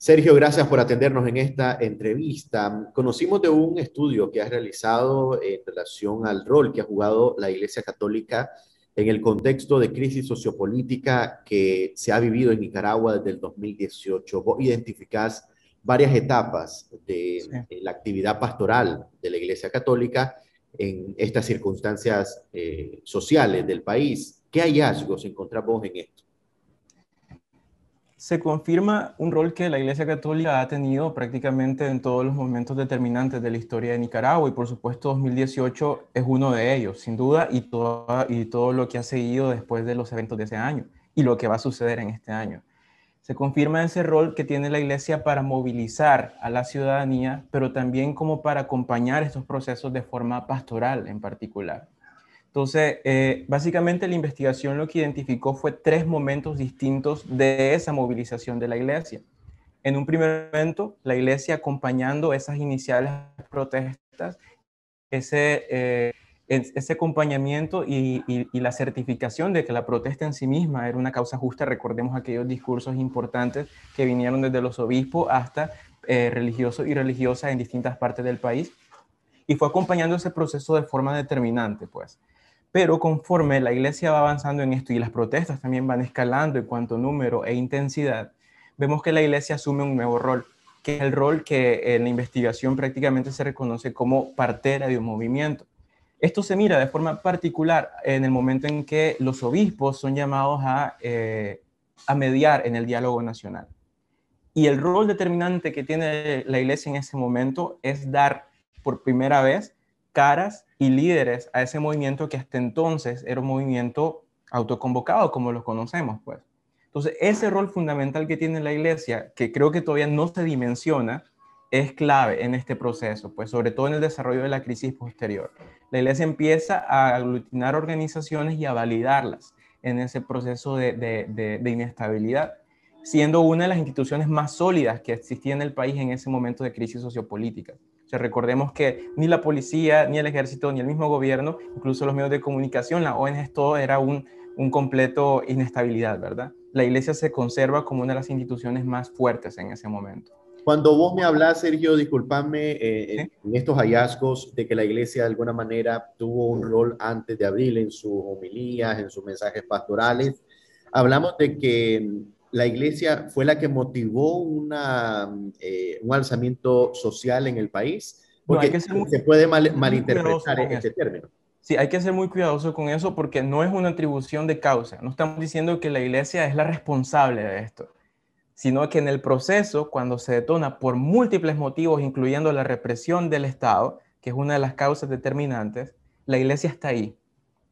Sergio, gracias por atendernos en esta entrevista. Conocimos de un estudio que has realizado en relación al rol que ha jugado la Iglesia Católica en el contexto de crisis sociopolítica que se ha vivido en Nicaragua desde el 2018. Vos identificás varias etapas de la actividad pastoral de la Iglesia Católica en estas circunstancias eh, sociales del país. ¿Qué hallazgos encontramos en esto? se confirma un rol que la Iglesia Católica ha tenido prácticamente en todos los momentos determinantes de la historia de Nicaragua y por supuesto 2018 es uno de ellos, sin duda, y todo, y todo lo que ha seguido después de los eventos de ese año y lo que va a suceder en este año. Se confirma ese rol que tiene la Iglesia para movilizar a la ciudadanía, pero también como para acompañar estos procesos de forma pastoral en particular. Entonces, eh, básicamente la investigación lo que identificó fue tres momentos distintos de esa movilización de la iglesia. En un primer momento, la iglesia acompañando esas iniciales protestas, ese, eh, acompañamiento y, la certificación de que la protesta en sí misma era una causa justa. Recordemos aquellos discursos importantes que vinieron desde los obispos hasta eh, religiosos y religiosas en distintas partes del país. Y fue acompañando ese proceso de forma determinante, pues. Pero conforme la iglesia va avanzando en esto y las protestas también van escalando en cuanto número e intensidad, vemos que la iglesia asume un nuevo rol, que es el rol que en la investigación prácticamente se reconoce como partera de un movimiento. Esto se mira de forma particular en el momento en que los obispos son llamados a, eh, a mediar en el diálogo nacional. Y el rol determinante que tiene la iglesia en ese momento es dar por primera vez caras y líderes a ese movimiento que hasta entonces era un movimiento autoconvocado, como lo conocemos, pues. Entonces, ese rol fundamental que tiene la iglesia, que creo que todavía no se dimensiona, es clave en este proceso, pues sobre todo en el desarrollo de la crisis posterior. La iglesia empieza a aglutinar organizaciones y a validarlas en ese proceso de inestabilidad, siendo una de las instituciones más sólidas que existía en el país en ese momento de crisis sociopolítica recordemos que ni la policía, ni el ejército, ni el mismo gobierno, incluso los medios de comunicación, la ONG, todo era un, un completo inestabilidad, ¿verdad? La iglesia se conserva como una de las instituciones más fuertes en ese momento. Cuando vos me hablas, Sergio, disculpadme, eh, eh, en estos hallazgos de que la iglesia de alguna manera tuvo un rol antes de abril en sus homilías, en sus mensajes pastorales, hablamos de que la iglesia fue la que motivó una, eh, un alzamiento social en el país, porque puede malinterpretar este término. Sí, hay que ser muy cuidadoso con eso porque no es una atribución de causa. No estamos diciendo que la iglesia es la responsable de esto, sino que en el proceso, cuando se detona por múltiples motivos, incluyendo la represión del Estado, que es una de las causas determinantes, la iglesia está ahí,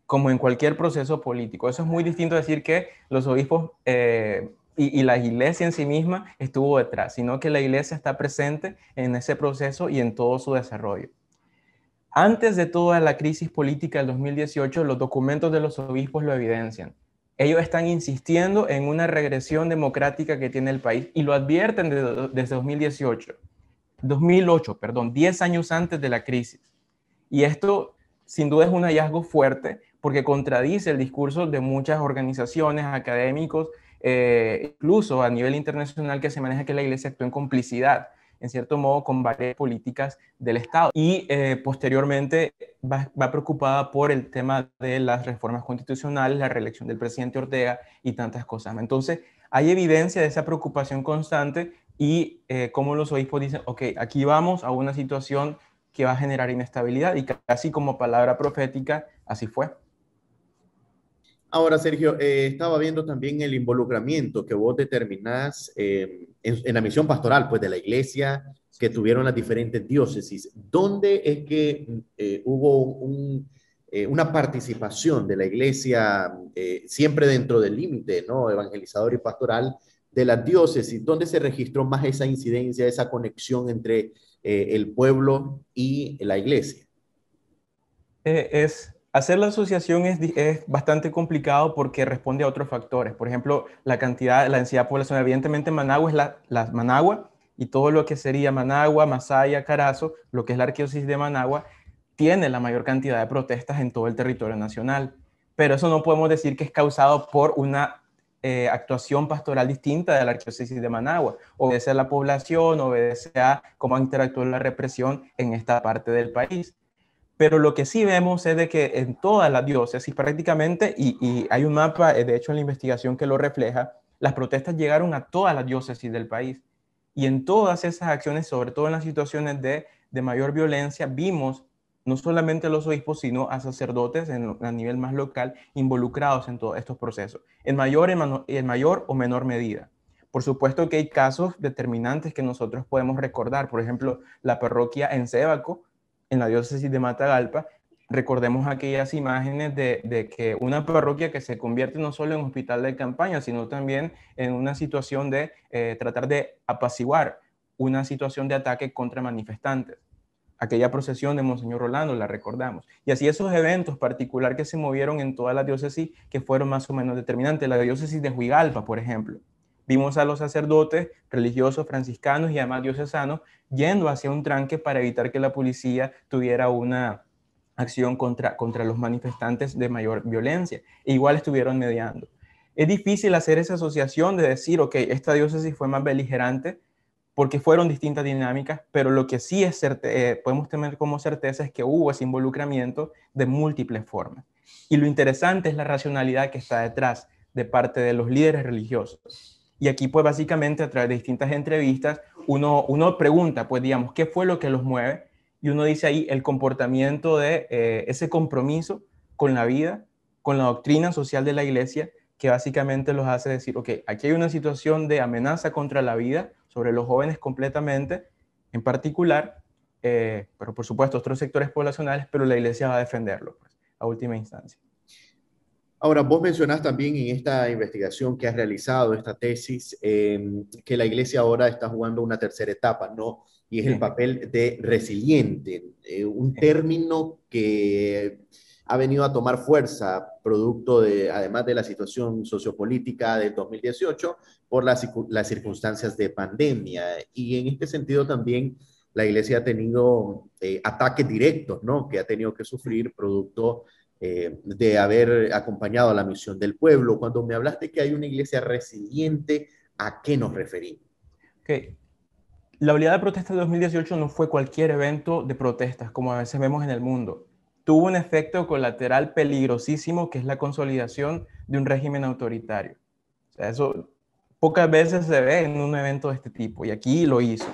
como en cualquier proceso político. Eso es muy distinto a decir que los obispos eh, y, la iglesia en sí misma estuvo detrás, sino que la iglesia está presente en ese proceso y en todo su desarrollo. Antes de toda la crisis política del 2018, los documentos de los obispos lo evidencian. Ellos están insistiendo en una regresión democrática que tiene el país y lo advierten desde, 2018, 2008, perdón, 10 años antes de la crisis. Y esto sin duda es un hallazgo fuerte porque contradice el discurso de muchas organizaciones, académicos eh, incluso a nivel internacional que se maneja que la iglesia actúe en complicidad, en cierto modo, con varias políticas del Estado. Y eh, posteriormente va, preocupada por el tema de las reformas constitucionales, la reelección del presidente Ortega y tantas cosas. Entonces, hay evidencia de esa preocupación constante y como eh, cómo los obispos dicen, ok, aquí vamos a una situación que va a generar inestabilidad y casi como palabra profética, así fue. Ahora, Sergio, eh, estaba viendo también el involucramiento que vos determinás em, en, la misión pastoral, pues de la iglesia que tuvieron las diferentes diócesis. ¿Dónde es que eh, hubo eh, una participación de la iglesia, siempre dentro del límite, ¿no? Evangelizador y pastoral, de la diócesis? ¿Dónde se registró más esa incidencia, esa conexión entre el pueblo y la iglesia? es Hacer la asociación es, es, bastante complicado porque responde a otros factores. Por ejemplo, la cantidad, la densidad población, Evidentemente, Managua es la, Managua y todo lo que sería Managua, Masaya, Carazo, lo que es la arqueosis de Managua, tiene la mayor cantidad de protestas en todo el territorio nacional. Pero eso no podemos decir que es causado por una eh, actuación pastoral distinta de la arquidiócesis de Managua. Obedece a la población, obedece a cómo ha interactuado la represión en esta parte del país. Pero lo que sí vemos es de que en todas las diócesis prácticamente, y, hay un mapa, eh, de hecho en la investigación que lo refleja, las protestas llegaron a todas las diócesis del país. Y en todas esas acciones, sobre todo en las situaciones de, mayor violencia, vimos no solamente a los obispos, sino a sacerdotes a nivel más local involucrados en todos estos procesos, en mayor, en mayor o menor medida. Por supuesto que hay casos determinantes que nosotros podemos recordar, por ejemplo, la parroquia en Sébaco, en la diócesis de Matagalpa, recordemos aquellas imágenes de, que una parroquia que se convierte no solo en hospital de campaña, sino también en una situación de eh, tratar de apaciguar una situación de ataque contra manifestantes. Aquella procesión de Monseñor Rolando la recordamos. Y así esos eventos particular que se movieron en toda la diócesis que fueron más o menos determinantes. La diócesis de Huigalpa, por ejemplo, Vimos a los sacerdotes, religiosos, franciscanos y además diocesanos yendo hacia un tranque para evitar que la policía tuviera una acción contra, contra los manifestantes de mayor violencia. E igual estuvieron mediando. Es difícil hacer esa asociación de decir, ok, esta diócesis fue más beligerante porque fueron distintas dinámicas, pero lo que sí es eh, podemos tener como certeza es que hubo ese involucramiento de múltiples formas. Y lo interesante es la racionalidad que está detrás de parte de los líderes religiosos y aquí pues básicamente a través de distintas entrevistas uno, uno pregunta pues digamos qué fue lo que los mueve y uno dice ahí el comportamiento de eh, ese compromiso con la vida, con la doctrina social de la iglesia que básicamente los hace decir, ok, aquí hay una situación de amenaza contra la vida sobre los jóvenes completamente, en particular, eh, pero por supuesto otros sectores poblacionales, pero la iglesia va a defenderlo pues, a última instancia. Ahora, vos mencionás también en esta investigación que has realizado, esta tesis, em, que la iglesia ahora está jugando una tercera etapa, ¿no? Y es el papel de resiliente, eh, un término que ha venido a tomar fuerza, producto de, además de la situación sociopolítica del 2018, por las, circunstancias de pandemia. Y en este sentido también la iglesia ha tenido eh, ataques directos, ¿no? Que ha tenido que sufrir producto eh, de haber acompañado a la misión del pueblo. Cuando me hablaste que hay una iglesia resiliente, ¿a qué nos referimos? Okay. La unidad de protesta de 2018 no fue cualquier evento de protestas, como a veces vemos en el mundo. Tuvo un efecto colateral peligrosísimo, que es la consolidación de un régimen autoritario. O sea, eso pocas veces se ve en un evento de este tipo, y aquí lo hizo.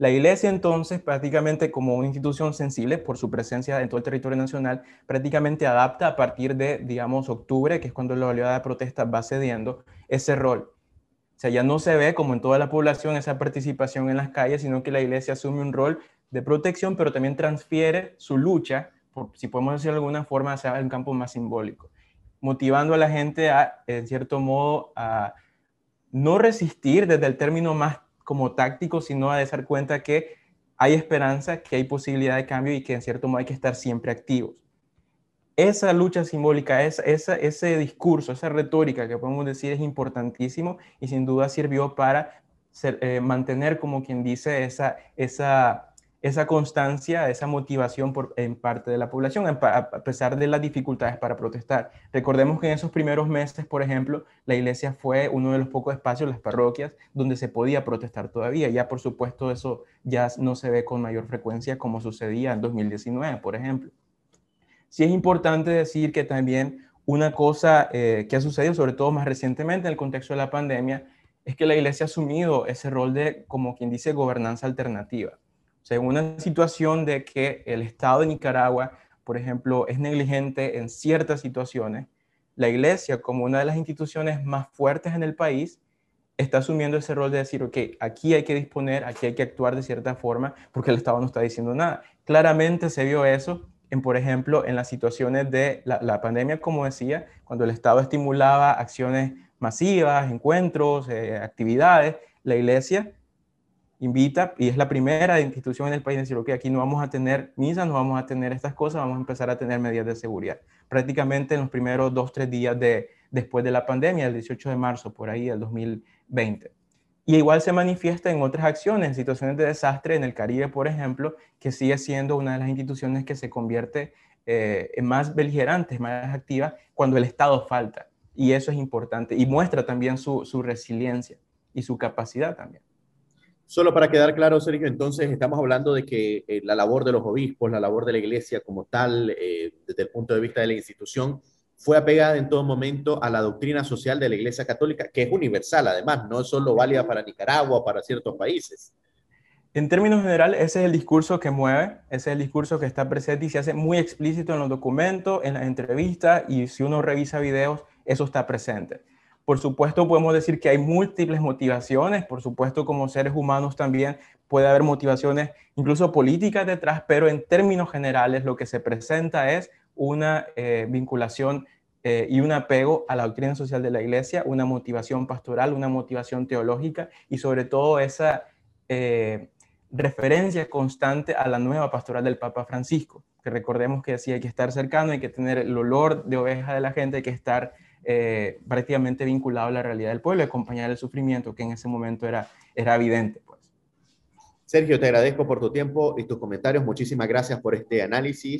La iglesia entonces, prácticamente como una institución sensible por su presencia en todo el territorio nacional, prácticamente adapta a partir de, digamos, octubre, que es cuando la oleada de protesta va cediendo, ese rol. O sea, ya no se ve como en toda la población esa participación en las calles, sino que la iglesia asume un rol de protección, pero también transfiere su lucha, si podemos decir de alguna forma, hacia un campo más simbólico, motivando a la gente a, en cierto modo, a no resistir desde el término más como táctico, sino a de dar cuenta que hay esperanza, que hay posibilidad de cambio y que en cierto modo hay que estar siempre activos. Esa lucha simbólica, es ese discurso, esa retórica que podemos decir es importantísimo y sin duda sirvió para eh, mantener, como quien dice, esa, esa esa constancia, esa motivación en parte de la población, a pesar de las dificultades para protestar. Recordemos que en esos primeros meses, por ejemplo, la iglesia fue uno de los pocos espacios, las parroquias, donde se podía protestar todavía. Ya, por supuesto, eso ya no se ve con mayor frecuencia como sucedía en 2019, por ejemplo. Sí es importante decir que también una cosa eh, que ha sucedido, sobre todo más recientemente en el contexto de la pandemia, es que la iglesia ha asumido ese rol de, como quien dice, gobernanza alternativa según una situación de que el Estado de Nicaragua, por ejemplo, es negligente en ciertas situaciones, la Iglesia, como una de las instituciones más fuertes en el país, está asumiendo ese rol de decir, ok, aquí hay que disponer, aquí hay que actuar de cierta forma, porque el Estado no está diciendo nada. Claramente se vio eso en, por ejemplo, en las situaciones de la, pandemia, como decía, cuando el Estado estimulaba acciones masivas, encuentros, eh, actividades, la iglesia invita y es la primera institución en el país en decir, ok, aquí no vamos a tener misas, no vamos a tener estas cosas, vamos a empezar a tener medidas de seguridad. Prácticamente en los primeros dos, tres días de, después de la pandemia, el 18 de marzo, por ahí, del 2020. Y igual se manifiesta en otras acciones, en situaciones de desastre, en el Caribe, por ejemplo, que sigue siendo una de las instituciones que se convierte eh, en más beligerantes, más activa, cuando el Estado falta. Y eso es importante y muestra también su resiliencia y su capacidad también. Solo para quedar claro, Sergio, entonces estamos hablando de que eh, la labor de los obispos, la labor de la iglesia como tal, eh, desde el punto de vista de la institución, fue apegada en todo momento a la doctrina social de la iglesia católica, que es universal además, no es solo válida para Nicaragua, para ciertos países. En términos generales, ese es el discurso que mueve, ese es el discurso que está presente y se hace muy explícito en los documentos, en las entrevistas y si uno revisa videos, eso está presente. Por supuesto, podemos decir que hay múltiples motivaciones, por supuesto, como seres humanos también puede haber motivaciones incluso políticas detrás, pero en términos generales lo que se presenta es una eh, vinculación eh, y un apego a la doctrina social de la Iglesia, una motivación pastoral, una motivación teológica y sobre todo esa eh, referencia constante a la nueva pastoral del Papa Francisco, que recordemos que decía hay que estar cercano, hay que tener el olor de oveja de la gente, hay que estar eh, prácticamente vinculado a la realidad del pueblo, acompañar el sufrimiento que en ese momento era, era evidente. Pues. Sergio, te agradezco por tu tiempo y tus comentarios. Muchísimas gracias por este análisis.